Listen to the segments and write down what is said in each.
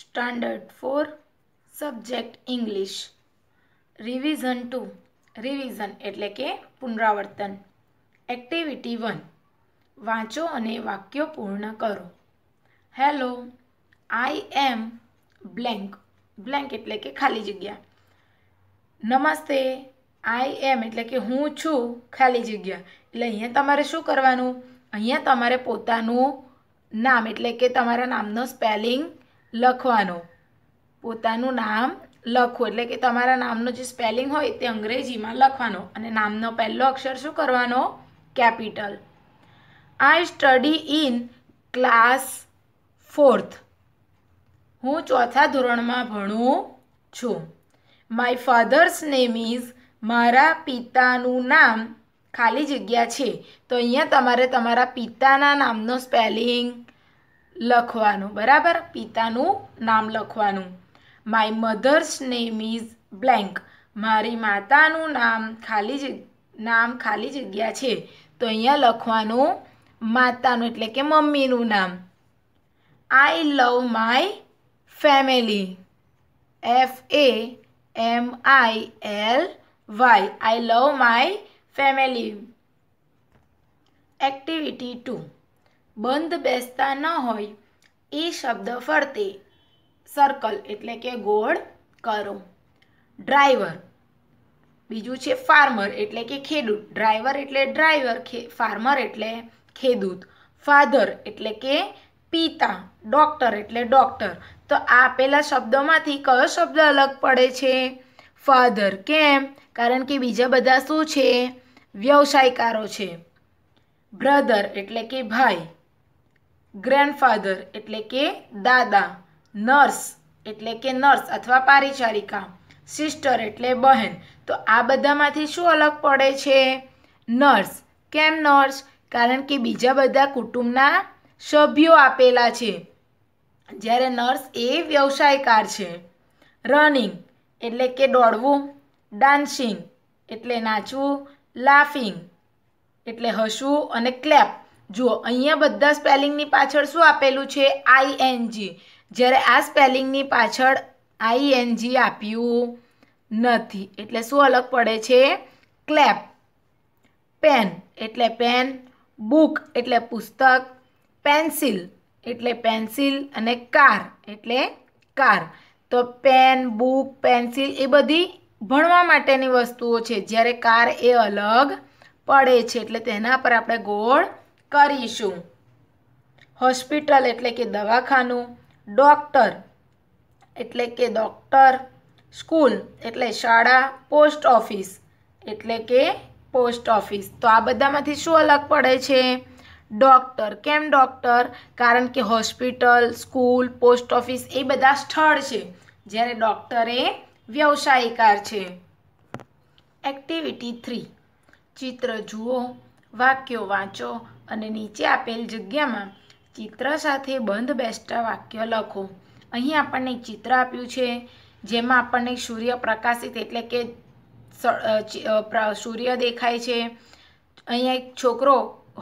Standard four subject English revision two revision એટલે કે પુનરાવર્તન એક્ટિવિટી વન વાંચો અને વાક્યો પૂર્ણ કરો hello I am blank blank એટલે કે ખાલી જગ્યા નમસ્તે આઈ એમ એટલે કે હું છું ખાલી જગ્યા એટલે અહીંયા તમારે શું કરવાનું અહીંયા તમારે પોતાનું નામ એટલે કે તમારા નામનો સ્પેલિંગ લખવાનું પોતાનું નામ લખો એટલે કે તમારા નામનો જે સ્પેલિંગ હોય તે અંગ્રેજીમાં લખવાનો અને નામનો પહેલો અક્ષર શું કરવાનો capital I study in class fourth હું ચોથા ધોરણમાં ભણું છું માય ફાધર્સ નેમ ઇઝ મારા પિતાનું નામ ખાલી જગ્યા છે તો અહીંયા તમારે તમારા પિતાના નામનો સ્પેલિંગ લખવાનું બરાબર પિતાનું નામ લખવાનું my mother's name is blank મારી માતાનું નામ ખાલી જ નામ ખાલી જગ્યા છે તો અહીંયા લખવાનું માતાનું એટલે કે મમ્મીનું નામ I love my family F A M I L Y I love my family activity two બંધ બેસતા ન હોય એ શબ્દ ફરતે સર્કલ એટલે કે ગોળ કરો ડ્રાઈવર બીજું છે ફાર્મર એટલે કે ખેડૂત ડ્રાઈવર એટલે ડ્રાઈવર ફાર્મર એટલે ખેડૂત ફાધર એટલે કે પિતા ડૉક્ટર એટલે ડૉક્ટર તો આપેલા શબ્દોમાંથી કયો શબ્દ અલગ પડે છે ફાધર કેમ કારણ કે બીજા બધા શું છે વ્યવસાયકારો છે બ્રધર એટલે કે ભાઈ ગ્રેન્ડફાધર એટલે કે દાદા નર્સ એટલે કે નર્સ અથવા પારિચારિકા સિસ્ટર એટલે બહેન તો આ બધામાંથી શું અલગ પડે છે નર્સ કેમ નર્સ કારણ કે બીજા બધા કુટુંબના સભ્યો આપેલા છે જ્યારે નર્સ એ વ્યવસાયકાર છે રનિંગ એટલે કે દોડવું ડાન્સિંગ એટલે નાચવું લાફિંગ એટલે હસવું અને ક્લેપ જુઓ અહીંયા બધા સ્પેલિંગની પાછળ શું આપેલું છે આઈએનજી જ્યારે આ સ્પેલિંગની પાછળ આઈએનજી આપ્યું નથી એટલે શું અલગ પડે છે ક્લેપ પેન એટલે પેન બુક એટલે પુસ્તક પેન્સિલ એટલે પેન્સિલ અને કાર એટલે કાર તો પેન બુક પેન્સિલ એ બધી ભણવા માટેની વસ્તુઓ છે જ્યારે કાર એ અલગ પડે છે એટલે તેના પર આપણે ગોળ કરીશું હોસ્પિટલ એટલે કે દવાખાનું ડૉક્ટર એટલે કે ડૉક્ટર સ્કૂલ એટલે શાળા પોસ્ટ ઓફિસ એટલે કે પોસ્ટ ઓફિસ તો આ બધામાંથી શું અલગ પડે છે ડૉક્ટર કેમ ડૉક્ટર કારણ કે હોસ્પિટલ સ્કૂલ પોસ્ટ ઓફિસ એ બધા સ્થળ છે જ્યારે ડૉક્ટર એ વ્યવસાયિકાર છે એક્ટિવિટી થ્રી ચિત્ર જુઓ વાક્યો વાંચો અને નીચે આપેલ જગ્યામાં ચિત્ર સાથે બંધ બેસતા વાક્ય લખો અહીં આપણને એક ચિત્ર આપ્યું છે જેમાં આપણને સૂર્ય પ્રકાશિત એટલે કે સૂર્ય દેખાય છે અહીંયા એક છોકરો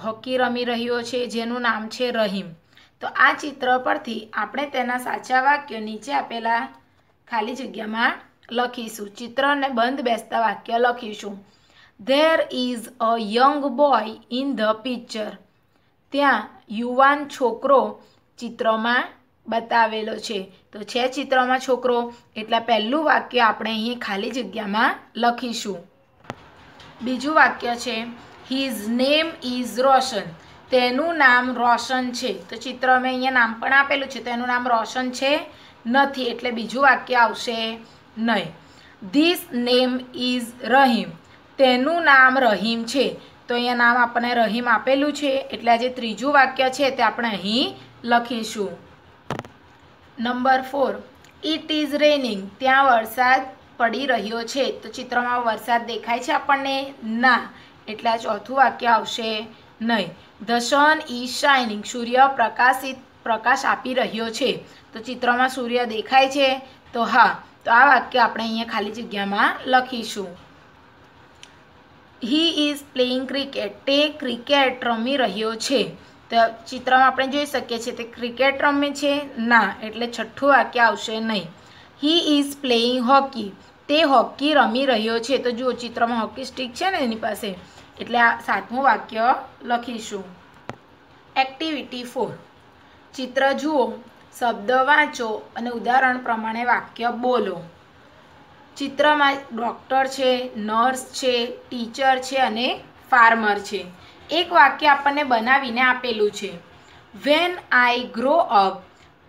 હોકી રમી રહ્યો છે જેનું નામ છે રહીમ તો આ ચિત્ર પરથી આપણે તેના સાચા વાક્ય નીચે આપેલા ખાલી જગ્યામાં લખીશું ચિત્રને બંધ બેસતા વાક્ય લખીશું There is a young boy in the picture. ત્યાં યુવાન છોકરો ચિત્રમાં બતાવેલો છે તો છે ચિત્રમાં છોકરો એટલા પહેલું વાક્ય આપણે અહીં ખાલી જગ્યામાં લખીશું બીજું વાક્ય છે હિઝ નેમ ઇઝ રોશન તેનું નામ રોશન છે તો ચિત્ર મેં અહીંયા નામ પણ આપેલું છે તેનું નામ રોશન છે નથી એટલે બીજું વાક્ય આવશે નહીં ધીસ નેમ ઇઝ રહીમ તેનું નામ રહીમ છે તો અહીંયા નામ આપણને રહીમ આપેલું છે એટલે આજે ત્રીજું વાક્ય છે તે આપણે અહીં લખીશું number four it is raining ત્યાં વરસાદ પડી રહ્યો છે તો ચિત્રમાં વરસાદ દેખાય છે આપણને ના એટલે આ ચોથું વાક્ય આવશે નહીં ધ સન ઇઝ શાઇનિંગ સૂર્ય પ્રકાશિત પ્રકાશ આપી રહ્યો છે તો ચિત્રમાં સૂર્ય દેખાય છે તો હા તો આ વાક્ય આપણે અહીંયા ખાલી જગ્યામાં લખીશું હી ઇઝ પ્લેઇંગ ક્રિકેટ તે ક્રિકેટ રમી રહ્યો છે તો ચિત્રમાં આપણે જોઈ શકીએ છીએ તે ક્રિકેટ રમે છે ના એટલે છઠ્ઠું વાક્ય આવશે નહીં હી ઇઝ પ્લેઇંગ હોકી તે હોકી રમી રહ્યો છે તો જુઓ ચિત્રમાં હોકી સ્ટીક છે ને એની પાસે એટલે આ સાતમું વાક્ય લખીશું એક્ટિવિટી ફોર ચિત્ર જુઓ શબ્દ વાંચો અને ઉદાહરણ પ્રમાણે વાક્ય બોલો ચિત્રમાં ડૉક્ટર છે નર્સ છે ટીચર છે અને ફાર્મર છે એક વાક્ય આપણને બનાવીને આપેલું છે when I grow up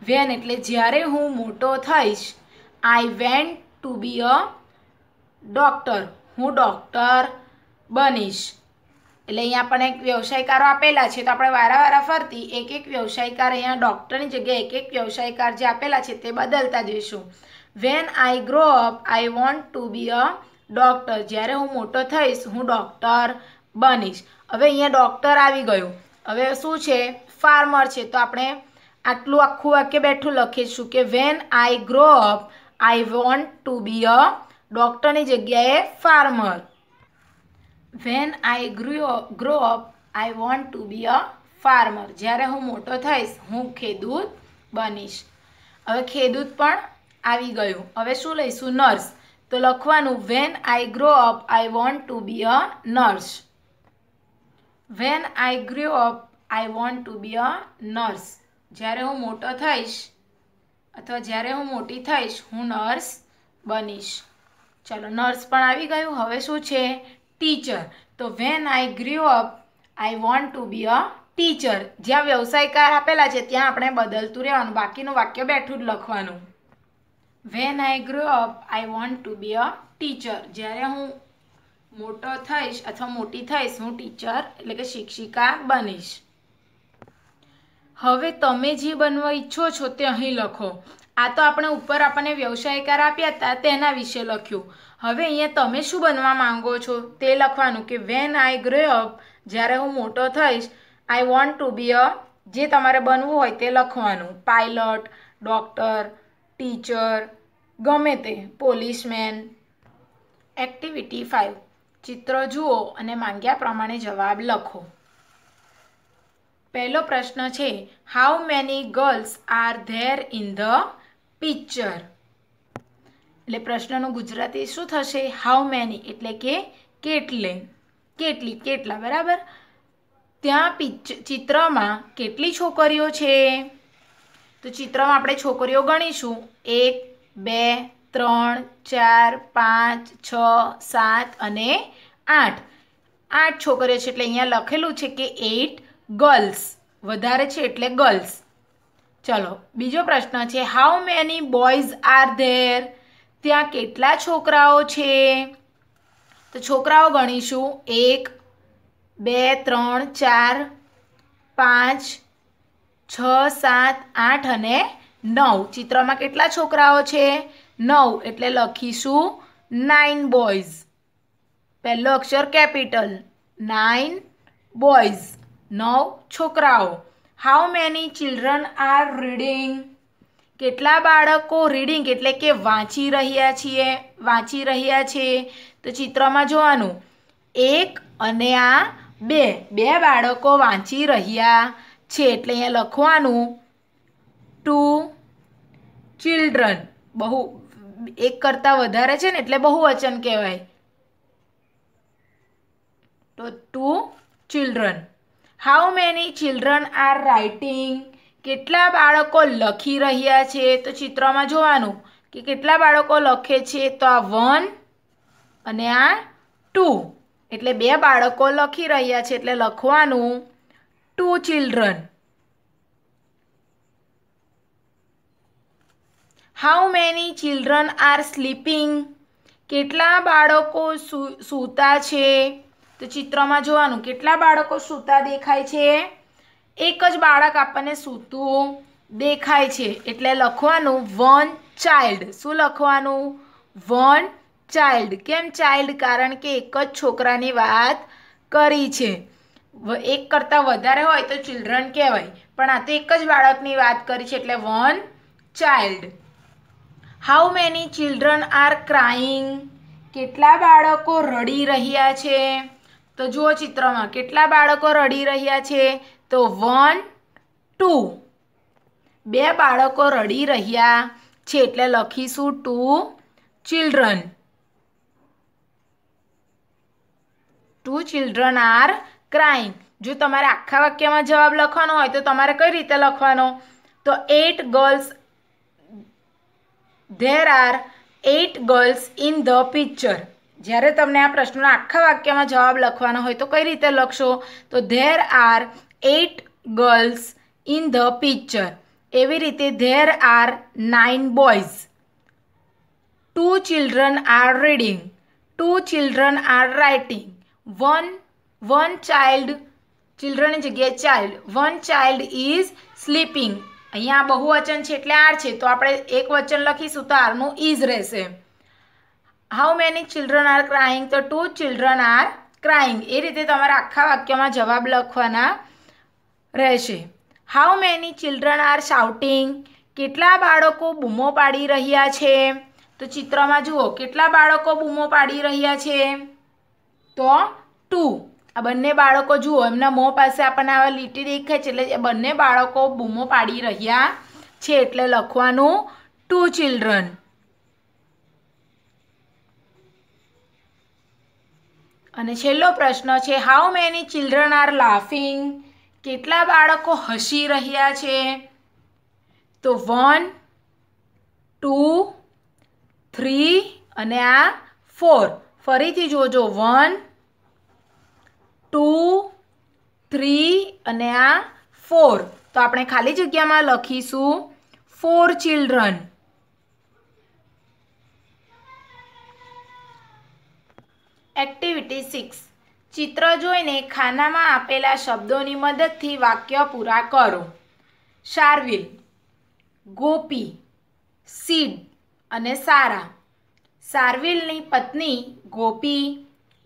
when એટલે જ્યારે હું મોટો થઈશ I want to be a doctor હું ડૉક્ટર બનીશ એટલે અહીંયા આપણને એક વ્યવસાયકારો આપેલા છે તો આપણે વારાવારા ફરતી એક એક વ્યવસાયકાર અહીંયા ડૉક્ટરની જગ્યાએ એક એક વ્યવસાયકાર જે આપેલા છે તે બદલતા જઈશું when I grow up I want to be a doctor જ્યારે હું મોટો થઈશ હું ડૉક્ટર બનીશ હવે અહીંયા ડૉક્ટર આવી ગયું હવે શું છે ફાર્મર છે તો આપણે આટલું આખું વાક્ય બેઠું લખીશું કે when I grow up I want to be a ડૉક્ટરની જગ્યાએ farmer when I grow grow up I want to be a farmer જ્યારે હું મોટો થઈશ હું ખેડૂત બનીશ હવે ખેડૂત પણ આવી ગયું હવે શું લઈશું નર્સ તો લખવાનું when I grow up I want to be a nurse when I grow up I want to be a nurse જ્યારે હું મોટો થઈશ અથવા જ્યારે હું મોટી થઈશ હું નર્સ બનીશ ચાલો નર્સ પણ આવી ગયું હવે શું છે ટીચર તો when I grow up I want to be a teacher જ્યાં વ્યવસાયકાર આપેલા છે ત્યાં આપણે બદલતું રહેવાનું બાકીનું વાક્ય બેઠું જ લખવાનું when I grow up I want to be a teacher જ્યારે હું મોટો થઈશ અથવા મોટી થઈશ હું ટીચર એટલે કે શિક્ષિકા બનીશ હવે તમે જે બનવા ઈચ્છો છો તે અહીં લખો આ તો આપણે ઉપર આપણને વ્યવસાયકાર આપ્યા હતા તેના વિશે લખ્યું હવે અહીંયા તમે શું બનવા માંગો છો તે લખવાનું કે વેન આઈ ગ્રે અપ જ્યારે હું મોટો થઈશ આઈ વોન્ટ ટુ બી અ જે તમારે બનવું હોય તે લખવાનું પાયલટ ડૉક્ટર ટીચર ગમે તે પોલીસમેન એક્ટિવિટી ફાઇવ ચિત્ર જુઓ અને માંગ્યા પ્રમાણે જવાબ લખો પહેલો પ્રશ્ન છે how many girls are there in the picture એટલે પ્રશ્નનું ગુજરાતી શું થશે હાઉ મેની એટલે કે કેટલે કેટલી કેટલા બરાબર ત્યાં પિક્ચ ચિત્રમાં કેટલી છોકરીઓ છે તો ચિત્રમાં આપણે છોકરીઓ ગણીશું એક બે ત્રણ ચાર પાંચ છ સાત અને આઠ આઠ છોકરીઓ છે એટલે અહીંયા લખેલું છે કે એઇટ ગર્લ્સ વધારે છે એટલે ગર્લ્સ ચલો બીજો પ્રશ્ન છે how many boys are there ત્યાં કેટલા છોકરાઓ છે તો છોકરાઓ ગણીશું એક બે ત્રણ ચાર પાંચ છ સાત આઠ અને નવ ચિત્રમાં કેટલા છોકરાઓ છે નવ એટલે લખીશું નાઇન બોયઝ પહેલો અક્ષર કેપિટલ નાઇન બોયઝ નવ છોકરાઓ how many children are reading કેટલા બાળકો રીડિંગ એટલે કે વાંચી રહ્યા છીએ વાંચી રહ્યા છે તો ચિત્રમાં જોવાનું એક અને આ બે બે બાળકો વાંચી રહ્યા છે એટલે અહીંયા લખવાનું ટુ ચિલ્ડ્રન બહુ એક કરતાં વધારે છે ને એટલે બહુવચન કહેવાય તો two children how many children are writing કેટલા બાળકો લખી રહ્યા છે તો ચિત્રમાં જોવાનું કે કેટલા બાળકો લખે છે તો આ વન અને આ ટુ એટલે બે બાળકો લખી રહ્યા છે એટલે લખવાનું two children how many children are sleeping કેટલા બાળકો સૂતા છે તો ચિત્રમાં જોવાનું કેટલા બાળકો સૂતા દેખાય છે એક જ બાળક આપણને સૂતું દેખાય છે એટલે લખવાનું વન ચાઇલ્ડ શું લખવાનું વન ચાઇલ્ડ કેમ ચાઇલ્ડ કારણ કે એક જ છોકરાની વાત કરી છે એક કરતાં વધારે હોય તો ચિલ્ડ્રન કહેવાય પણ આ તો એક જ બાળકની વાત કરી છે એટલે one child how many children are crying કેટલા બાળકો રડી રહ્યા છે તો જુઓ ચિત્રમાં કેટલા બાળકો રડી રહ્યા છે તો વન ટુ બે બાળકો રડી રહ્યા છે એટલે લખીશું two children two children are crying જો તમારે આખા વાક્યમાં જવાબ લખવાનો હોય તો તમારે કઈ રીતે લખવાનો તો eight girls there are eight girls in the picture જ્યારે તમને આ પ્રશ્નના આખા વાક્યમાં જવાબ લખવાનો હોય તો કઈ રીતે લખશો તો there are eight girls in the picture એવી રીતે there are nine boys two children are reading two children are writing one one child ચિલ્ડ્રનની જગ્યાએ child one child is sleeping અહીંયા બહુવચન છે એટલે આર છે તો આપણે એક વચન લખીશું તો આરનું ઇઝ રહેશે how many children are crying તો ટુ ચિલ્ડ્રન આર ક્રાઇંગ એ રીતે તમારે આખા વાક્યમાં જવાબ લખવાના રહેશે how many children are shouting કેટલા બાળકો બૂમો પાડી રહ્યા છે તો ચિત્રમાં જુઓ કેટલા બાળકો બૂમો પાડી રહ્યા છે તો ટુ આ બંને બાળકો જુઓ એમના મોં પાસે આપણને આવા લીટી દેખાય છે એટલે બંને બાળકો બૂમો પાડી રહ્યા છે એટલે લખવાનું ટુ ચિલ્ડ્રન અને છેલ્લો પ્રશ્ન છે how many children are laughing કેટલા બાળકો હસી રહ્યા છે તો વન ટુ થ્રી અને આ ફોર ફરીથી જોજો વન ટુ થ્રી અને આ ફોર તો આપણે ખાલી જગ્યામાં લખીશું ફોર ચિલ્ડ્રન એક્ટિવિટી સિક્સ ચિત્ર જોઈને ખાનામાં આપેલા શબ્દોની મદદથી વાક્ય પૂરા કરો શાર્વિલ ગોપી સીડ અને સારા સાર્વિલની પત્ની ગોપી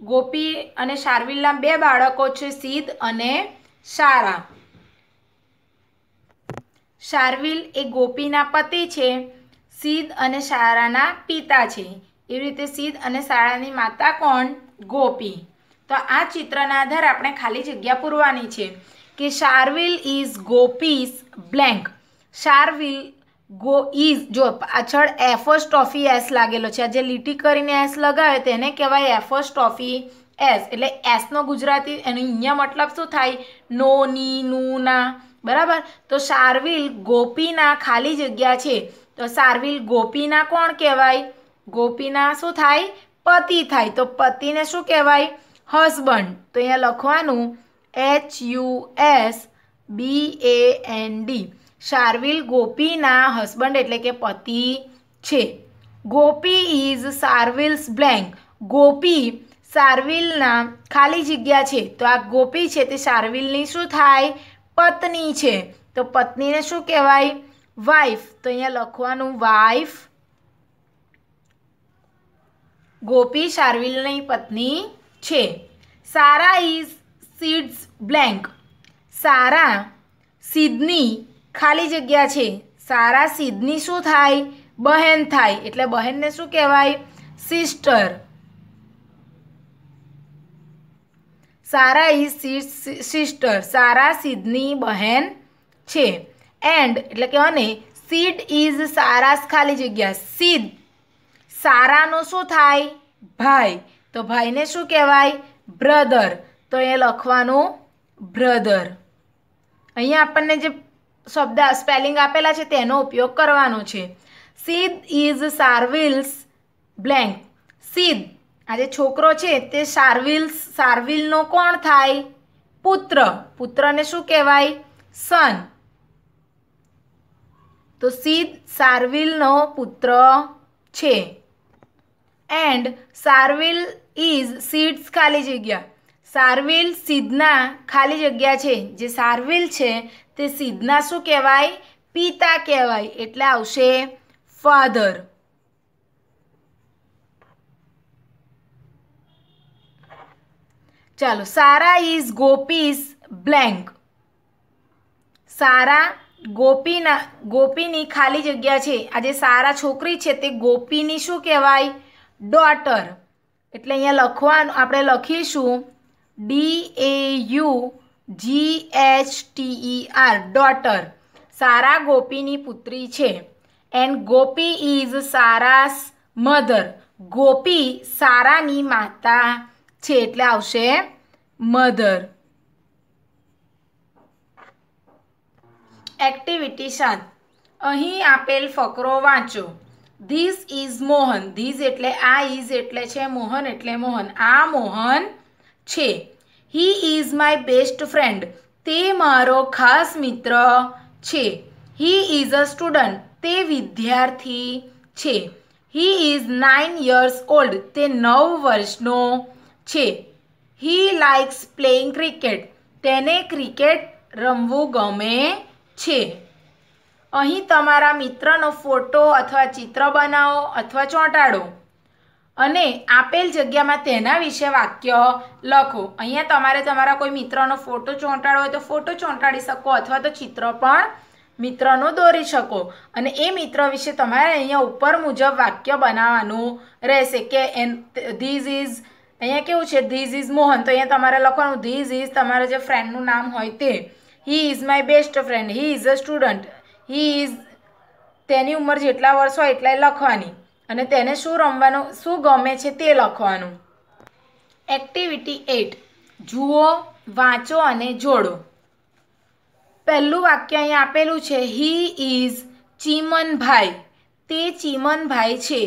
ગોપી અને શાર્વિલના બે બાળકો છે સિદ્ધ અને સારા શાર્વિલ એ ગોપીના પતિ છે સિદ્ધ અને સારાના પિતા છે એવી રીતે સિદ્ધ અને સારાની માતા કોણ ગોપી તો આ ચિત્રના આધારે આપણે ખાલી જગ્યા પૂરવાની છે કે શાર્વિલ ઇઝ ગોપીઝ બ્લેન્ક શાર્વિલ ગો ઇઝ જો પાછળ એફર્સ સ્ટોફી એસ લાગેલો છે જે લીટી કરીને એસ લગાવે તેને કહેવાય એફર્સ સ્ટોફી એસ એટલે એસનો ગુજરાતી એનો અહીંયા મતલબ શું થાય નો ની નુના બરાબર તો સારવિલ ગોપીના ખાલી જગ્યા છે તો સારવિલ ગોપીના કોણ કહેવાય ગોપીના શું થાય પતિ થાય તો પતિને શું કહેવાય હસબન્ડ તો અહીંયા લખવાનું H U S B A N D Sharvil ગોપીના હસબન્ડ એટલે કે પતિ છે ગોપી ઇઝ સાર્વિલ્સ બ્લેન્ક ગોપી સાર્વિલના ખાલી જગ્યા છે તો આ ગોપી છે તે સાર્વિલની શું થાય પત્ની છે તો પત્નીને શું કહેવાય વાઇફ તો અહીંયા લખવાનું વાઇફ ગોપી શાર્વિલની પત્ની છે સારા ઇઝ સીડ્સ બ્લેન્ક સારા સિડની ખાલી જગ્યા છે સારા સિદ્ધની શું થાય બહેન થાય એટલે બહેનને શું કહેવાય sister Sara is sister Sara સિદ્ધની બહેન છે એન્ડ એટલે કે અને સીડ ઇઝ સારા ખાલી જગ્યા સિદ્ધ સારાનો શું થાય ભાઈ તો ભાઈને શું કહેવાય બ્રધર તો એ લખવાનું બ્રધર અહીંયા આપણને જે શબ્દ સ્પેલિંગ આપેલા છે તેનો ઉપયોગ કરવાનો છે સીદ ઇઝ સાર્વિલ્સ બ્લેન્ક સીદ આ જે છોકરો છે તે સાર્વિલ્સ સાર્વિલનો કોણ થાય પુત્ર પુત્રને શું કહેવાય સન તો સીદ સાર્વિલનો પુત્ર છે એન્ડ સાર્વિલ ઇઝ સીડ્સ ખાલી જગ્યા સાર્વિલ સિદ્ધના ખાલી જગ્યા છે જે સાર્વિલ છે તે સિદ્ધના શું કહેવાય પિતા કહેવાય એટલે આવશે ફાધર ચાલો સારા ઇઝ ગોપીસ બ્લેન્ક સારા ગોપીના ગોપીની ખાલી જગ્યા છે આજે સારા છોકરી છે તે ગોપીની શું કહેવાય ડોટર એટલે અહીંયા લખવાનું આપણે લખીશું D A U G H T E R daughter Sara ગોપીની પુત્રી છે and Gopi is Sara's mother Gopi સારાની માતા છે એટલે આવશે મધર એક્ટિવિટી સાત અહીં આપેલ ફકરો વાંચો ધીસ ઇઝ મોહન ધીઝ એટલે આ ઇઝ એટલે છે મોહન એટલે મોહન આ મોહન છે he is my best friend તે મારો ખાસ મિત્ર છે હી ઇઝ અ સ્ટુડન્ટ તે વિદ્યાર્થી છે he is nine years old તે નવ વર્ષનો છે હી લાઇક્સ પ્લેઇંગ ક્રિકેટ તેને ક્રિકેટ રમવું ગમે છે અહીં તમારા મિત્રનો ફોટો અથવા ચિત્ર બનાવો અથવા ચોંટાડો અને આપેલ જગ્યામાં તેના વિશે વાક્ય લખો અહીંયા તમારે તમારા કોઈ મિત્રનો ફોટો ચોંટાડો હોય તો ફોટો ચોંટાડી શકો અથવા તો ચિત્ર પણ મિત્રનો દોરી શકો અને એ મિત્ર વિશે તમારે અહીંયા ઉપર મુજબ વાક્ય બનાવવાનું રહેશે કે એન ધીઝ ઇઝ અહીંયા કેવું છે ધીઝ ઇઝ મોહન તો અહીંયા તમારે લખવાનું ધીઝ ઇઝ તમારા જે ફ્રેન્ડનું નામ હોય તે he is my best friend he is a student he is તેની ઉંમર જેટલા વર્ષ હોય એટલાય લખવાની અને તેને શું રમવાનું શું ગમે છે તે લખવાનું એક્ટિવિટી એટ જુઓ વાંચો અને જોડો પહેલું વાક્ય અહીંયા આપેલું છે હી ઇઝ ચીમનભાઈ તે ચીમનભાઈ છે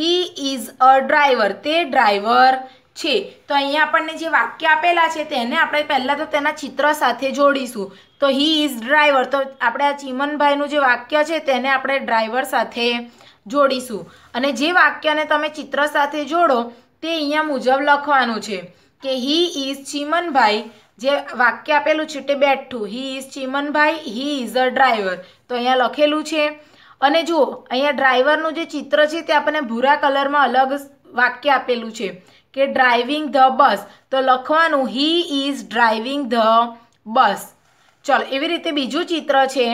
હી ઇઝ અ ડ્રાઈવર તે ડ્રાઈવર છે તો અહીંયા આપણને જે વાક્ય આપેલા છે તેને આપણે પહેલાં તો તેના ચિત્ર સાથે જોડીશું તો હી ઇઝ ડ્રાઈવર તો આપણે આ ચીમનભાઈનું જે વાક્ય છે તેને આપણે ડ્રાઈવર સાથે જોડીશું અને જે વાક્યને તમે ચિત્ર સાથે જોડો તે અહીંયા મુજબ લખવાનું છે કે હી ઇઝ ચીમનભાઈ જે વાક્ય આપેલું છે તે બેઠું he is Chimanbhai he is a driver તો અહીંયા લખેલું છે અને જુઓ અહીંયા ડ્રાઈવરનું જે ચિત્ર છે તે આપણને ભૂરા કલરમાં અલગ વાક્ય આપેલું છે કે ડ્રાઇવિંગ ધ બસ તો લખવાનું he is driving the bus ચલો એવી રીતે બીજું ચિત્ર છે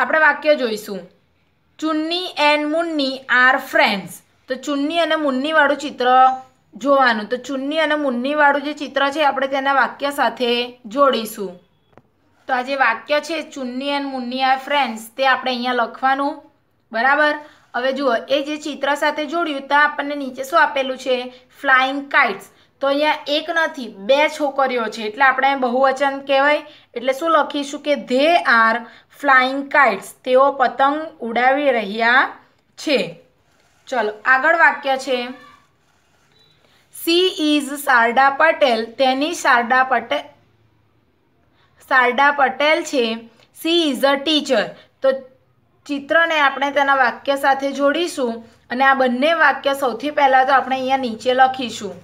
આપણે વાક્ય જોઈશું Chunni and Munni are friends તો ચુન્ની અને મુન્નીવાળું ચિત્ર જોવાનું તો ચુન્ની અને મુન્નીવાળું જે ચિત્ર છે આપણે તેના વાક્ય સાથે જોડીશું તો આ જે વાક્ય છે Chunni and Munni are friends તે આપણે અહીંયા લખવાનું બરાબર હવે જુઓ એ જે ચિત્ર સાથે જોડ્યું તો આપણને નીચે શું આપેલું છે ફ્લાઇંગ કાઇટ્સ તો અહીંયા એક નથી બે છોકરીઓ છે એટલે આપણે બહુવચન કહેવાય એટલે શું લખીશું કે ધે આર ફ્લાઇંગ કાઇટ્સ તેઓ પતંગ ઉડાવી રહ્યા છે ચલો આગળ વાક્ય છે સી ઇઝ શારદા પટેલ તેની શારદા પટેલ શારદા પટેલ છે સી ઇઝ અ ટીચર તો ચિત્રને આપણે તેના વાક્ય સાથે જોડીશું અને આ બંને વાક્ય સૌથી પહેલાં તો આપણે અહીંયા નીચે લખીશું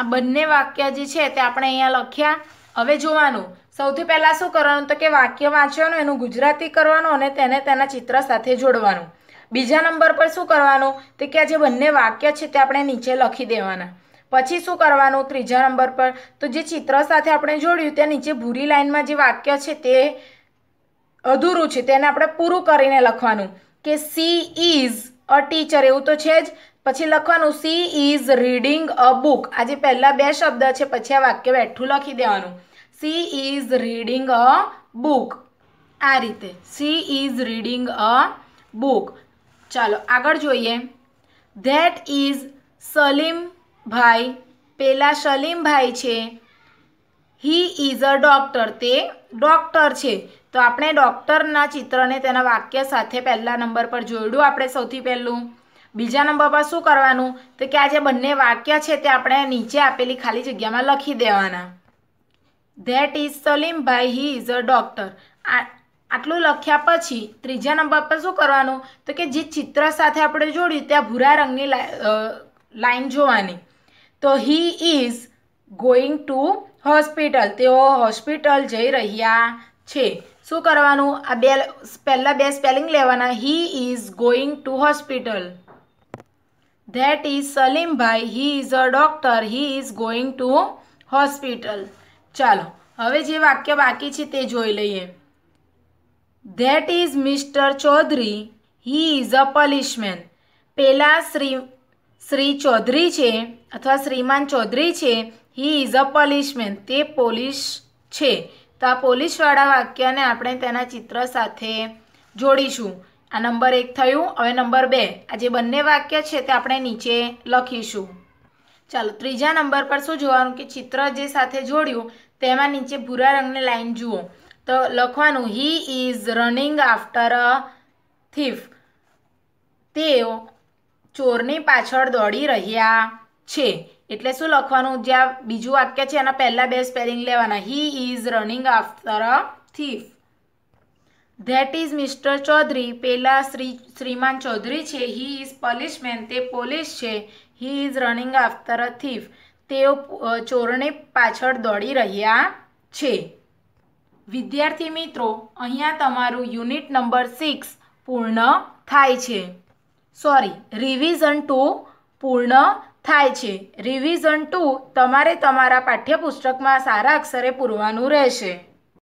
આ બંને વાક્ય જે છે તે આપણે અહીંયા લખ્યા હવે જોવાનું સૌથી પહેલાં શું કરવાનું તો કે વાક્ય વાંચવાનું એનું ગુજરાતી કરવાનું અને તેને તેના ચિત્ર સાથે જોડવાનું બીજા નંબર પર શું કરવાનું તો કે આ જે બંને વાક્ય છે તે આપણે નીચે લખી દેવાના પછી શું કરવાનું ત્રીજા નંબર પર તો જે ચિત્ર સાથે આપણે જોડ્યું તે નીચે ભૂરી લાઇનમાં જે વાક્ય છે તે અધૂરું છે તેને આપણે પૂરું કરીને લખવાનું કે સી ઇઝ અ ટીચર એવું તો છે જ પછી લખવાનું she is reading a book આજે પહેલાં બે શબ્દ છે પછી આ વાક્ય બેઠું લખી દેવાનું she is reading a book આ રીતે she is reading a book ચાલો આગળ જોઈએ ધેટ ઇઝ સલીમભાઈ પેલા સલીમભાઈ છે હી ઇઝ અ ડૉક્ટર તે ડૉક્ટર છે તો આપણે ડૉક્ટરના ચિત્રને તેના વાક્ય સાથે પહેલા નંબર પર જોડ્યું આપણે સૌથી પહેલું બીજા નંબર પર શું કરવાનું તો કે આ જે બંને વાક્ય છે તે આપણે નીચે આપેલી ખાલી જગ્યામાં લખી દેવાના that is Salimbhai he is a doctor આટલું લખ્યા પછી ત્રીજા નંબર પર શું કરવાનું તો કે જે ચિત્ર સાથે આપણે જોડ્યું ત્યાં ભૂરા રંગની લાઈન જોવાની તો he is going to hospital તેઓ હોસ્પિટલ જઈ રહ્યા છે શું કરવાનું આ બે પહેલાં બે સ્પેલિંગ લેવાના he is going to hospital that is Salim bhai he is a doctor he is going to hospital ચાલો હવે જે વાક્ય બાકી છે તે જોઈ લઈએ that is mister Chaudhary he is a policeman પેલા શ્રી શ્રી ચૌધરી છે અથવા શ્રીમાન ચૌધરી છે હી ઇઝ અ પલિશમેન તે પોલીસ છે તો આ પોલીસવાળા વાક્યને આપણે તેના ચિત્ર સાથે જોડીશું આ નંબર એક થયું હવે નંબર બે આ જે બંને વાક્ય છે તે આપણે નીચે લખીશું ચાલો ત્રીજા નંબર પર શું જોવાનું કે ચિત્ર જે સાથે જોડ્યું તેમાં નીચે ભૂરા રંગની લાઈન જુઓ તો લખવાનું he is running after a thief તેઓ ચોરની પાછળ દોડી રહ્યા છે એટલે શું લખવાનું જ્યાં બીજું વાક્ય છે એના પહેલાં બે સ્પેલિંગ લેવાના he is running after a thief that is mister Chaudhary પેલા શ્રી શ્રીમાન ચૌધરી છે હી ઇઝ પોલીસમેન તે પોલીસ છે he is running after a thief તેઓ ચોરને પાછળ દોડી રહ્યા છે વિદ્યાર્થી મિત્રો અહીંયા તમારું યુનિટ નંબર સિક્સ પૂર્ણ થાય છે સોરી રિવિઝન ટુ પૂર્ણ થાય છે રિવિઝન ટુ તમારે તમારા પાઠ્યપુસ્તકમાં સારા અક્ષરે પૂરવાનું રહેશે